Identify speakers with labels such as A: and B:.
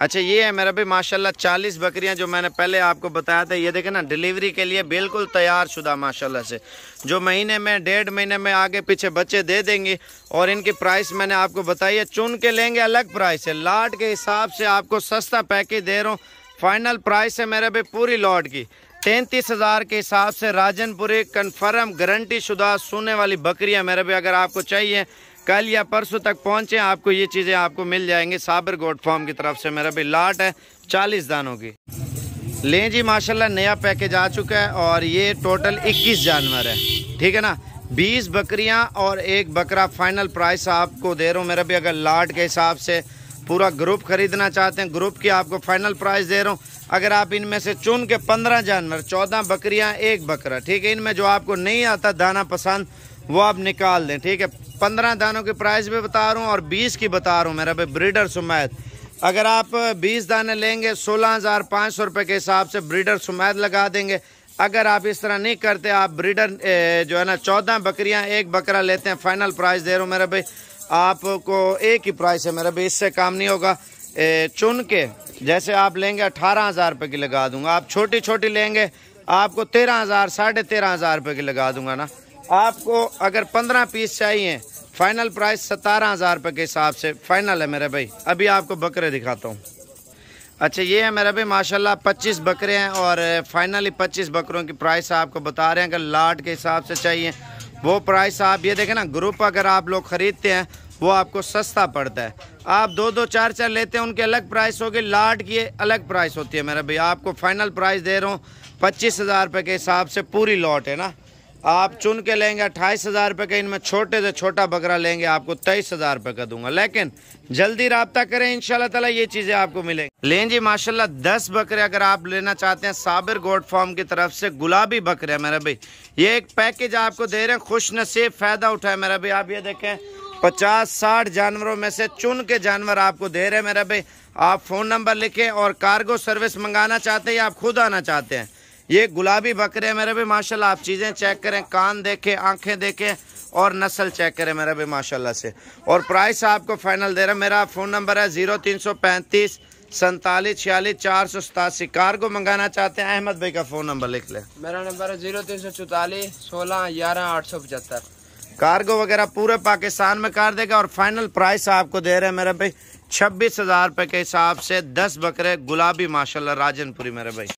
A: अच्छा ये है मेरा भाई माशाल्लाह चालीस बकरियां जो मैंने पहले आपको बताया था ये देखे ना डिलीवरी के लिए बिल्कुल तैयार शुदा माशाल्लाह से जो महीने में डेढ़ महीने में आगे पीछे बच्चे दे देंगे और इनकी प्राइस मैंने आपको बताई है चुन के लेंगे अलग प्राइस है लाट के हिसाब से आपको सस्ता पैकेज दे रहा हूँ फाइनल प्राइस है मेरे भाई पूरी लॉट की तैंतीस हज़ार के हिसाब से राजनपुरी कन्फर्म गारंटी शुदा सोने वाली बकरियाँ मेरे भी अगर आपको चाहिए कल या परसों तक पहुंचे आपको ये चीज़ें आपको मिल जाएंगी साबर गोड फार्म की तरफ से मेरा भी लाट है चालीस दानों की लें जी माशाल्लाह नया पैकेज आ चुका है और ये टोटल 21 जानवर है ठीक है ना 20 बकरियां और एक बकरा फाइनल प्राइस आपको दे रहा हूँ मेरा भी अगर लाट के हिसाब से पूरा ग्रुप खरीदना चाहते हैं ग्रुप की आपको फाइनल प्राइस दे रहा हूँ अगर आप इनमें से चुन के पंद्रह जानवर चौदह बकरियाँ एक बकरा ठीक है इनमें जो आपको नहीं आता दाना पसंद वो आप निकाल दें ठीक है पंद्रह दानों के प्राइस भी बता रहा हूँ और बीस की बता रहा हूँ मेरा भाई ब्रीडर सुमैद अगर आप बीस दाने लेंगे सोलह हज़ार पाँच सौ रुपये के हिसाब से ब्रीडर सुमैद लगा देंगे अगर आप इस तरह नहीं करते आप ब्रीडर जो है ना चौदह बकरियाँ एक बकरा लेते हैं फाइनल प्राइस दे रहा हूँ मेरा भाई आपको एक ही प्राइस है मेरा भाई इससे काम नहीं होगा चुन के जैसे आप लेंगे अठारह हज़ार रुपये की लगा दूंगा आप छोटी छोटी लेंगे आपको तेरह हज़ार साढ़े तेरह हज़ार रुपये की लगा दूंगा ना आपको अगर पंद्रह पीस चाहिए फाइनल प्राइस सतारह हज़ार रुपये के हिसाब से फाइनल है मेरे भाई अभी आपको बकरे दिखाता हूँ अच्छा ये है मेरा भाई माशाल्लाह 25 बकरे हैं और फाइनली 25 बकरों की प्राइस आपको बता रहे हैं अगर लाट के हिसाब से चाहिए वो प्राइस आप ये देखें ना ग्रुप अगर आप लोग ख़रीदते हैं वो आपको सस्ता पड़ता है आप दो दो चार चार लेते हैं उनके अलग प्राइस होगी लाट की अलग प्राइस होती है मेरा भाई आपको फाइनल प्राइस दे रहा हूँ पच्चीस हज़ार रुपये के हिसाब से पूरी लॉट है ना आप चुन के लेंगे अट्ठाईस हज़ार रुपये का इनमें छोटे से छोटा बकरा लेंगे आपको तेईस हज़ार रुपये का दूंगा लेकिन जल्दी रबता करें इन ताला ये चीज़ें आपको मिलेंगी लें जी माशाल्लाह दस बकरे अगर आप लेना चाहते हैं साबिर गोड फॉर्म की तरफ से गुलाबी बकरे हैं मेरा भाई ये एक पैकेज आपको दे रहे हैं खुश नसीब फ़ायदा उठाए मेरा भाई आप ये देखें पचास साठ जानवरों में से चुन के जानवर आपको दे रहे हैं मेरा भाई आप फ़ोन नंबर लिखें और कार्गो सर्विस मंगाना चाहते हैं या आप खुद आना चाहते हैं ये गुलाबी बकरे मेरे भी माशाल्लाह आप चीज़ें चेक करें कान देखें आंखें देखें और नस्ल चेक करें मेरा भी माशाल्लाह से और प्राइस आपको फाइनल दे रहा है मेरा फ़ोन नंबर है ज़ीरो तीन सौ पैंतीस सैंतालीस छियालीस चार सौ सतासी कार को मंगाना चाहते हैं अहमद भाई का फ़ोन नंबर लिख लें मेरा नंबर है जीरो तीन सौ चौतालीस सोलह ग्यारह आठ सौ पचहत्तर कारगो वगैरह पूरे पाकिस्तान में कार देगा और फाइनल प्राइस आपको दे रहे हैं मेरा भाई छब्बीस हज़ार रुपये के हिसाब से दस बकरे गुलाबी माशाल्लाह राजनपुरी मेरे भाई